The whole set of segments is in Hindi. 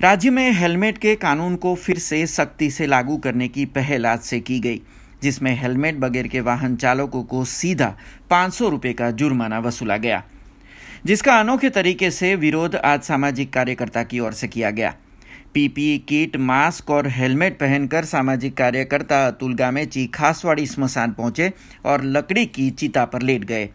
राज्य में हेलमेट के कानून को फिर से सख्ती से लागू करने की पहल आज से की गई जिसमें हेलमेट बगैर के वाहन चालकों को सीधा पाँच सौ रुपये का जुर्माना वसूला गया जिसका अनोखे तरीके से विरोध आज सामाजिक कार्यकर्ता की ओर से किया गया पीपीई किट मास्क और हेलमेट पहनकर सामाजिक कार्यकर्ता अतुल गामेची खासवाड़ी स्मशान पहुंचे और लकड़ी की चिता पर लेट गए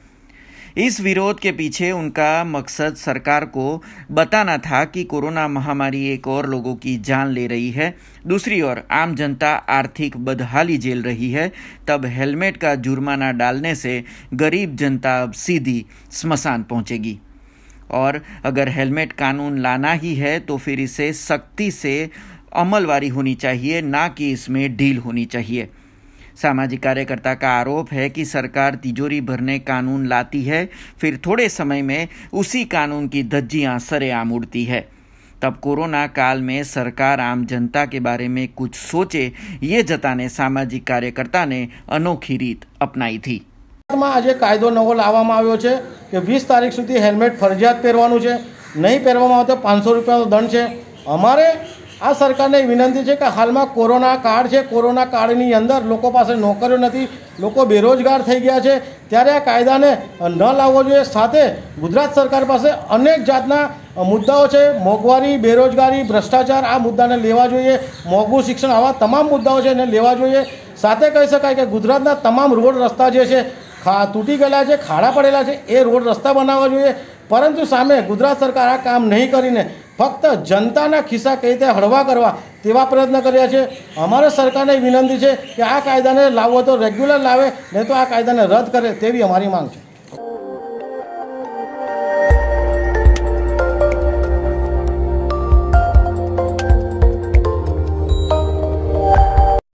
इस विरोध के पीछे उनका मकसद सरकार को बताना था कि कोरोना महामारी एक और लोगों की जान ले रही है दूसरी ओर आम जनता आर्थिक बदहाली झेल रही है तब हेलमेट का जुर्माना डालने से गरीब जनता अब सीधी स्मशान पहुंचेगी और अगर हेलमेट कानून लाना ही है तो फिर इसे सख्ती से अमलवारी होनी चाहिए ना कि इसमें ढील होनी चाहिए सामाजिक कार्यकर्ता का आरोप है कि सरकार तिजोरी भरने कानून लाती है फिर थोड़े समय में उसी कानून की धज्जियां सरेआम उड़ती है तब कोरोना काल में सरकार आम जनता के बारे में कुछ सोचे ये जताने सामाजिक कार्यकर्ता ने अनोखी रीत अपनाई थी आज कायदो नवो નવો લાવવામાં આવ્યો છે કે વીસ તારીખ સુધી હેલ્મેટ ફરજિયાત પહેરવાનું છે નહીં પહેરવામાં આવે તો પાંચસો રૂપિયાનો દંડ છે આ સરકારને વિનંતી છે કે હાલમાં કોરોના કાળ છે કોરોના કાળની અંદર લોકો પાસે નોકરીઓ નથી લોકો બેરોજગાર થઈ ગયા છે ત્યારે આ કાયદાને ન લાવવો જોઈએ સાથે ગુજરાત સરકાર પાસે અનેક જાતના મુદ્દાઓ છે મોંઘવારી બેરોજગારી ભ્રષ્ટાચાર આ મુદ્દાને લેવા જોઈએ મોંઘું શિક્ષણ આવા તમામ મુદ્દાઓ છે એને લેવા જોઈએ સાથે કહી શકાય કે ગુજરાતના તમામ રોડ રસ્તા જે છે ખા તૂટી ગયેલા છે ખાડા પડેલા છે એ રોડ રસ્તા બનાવવા જોઈએ પરંતુ સામે ગુજરાત સરકાર આ કામ નહીં કરીને ફક્ત જનતાના ખિસ્સા કઈ રીતે હળવા કરવા તેવા પ્રયત્ન કર્યા છે અમારે સરકારને વિનંતી છે કે આ કાયદાને લાવવો તો રેગ્યુલર લાવે નહીં તો આ કાયદાને રદ કરે તેવી અમારી માંગ છે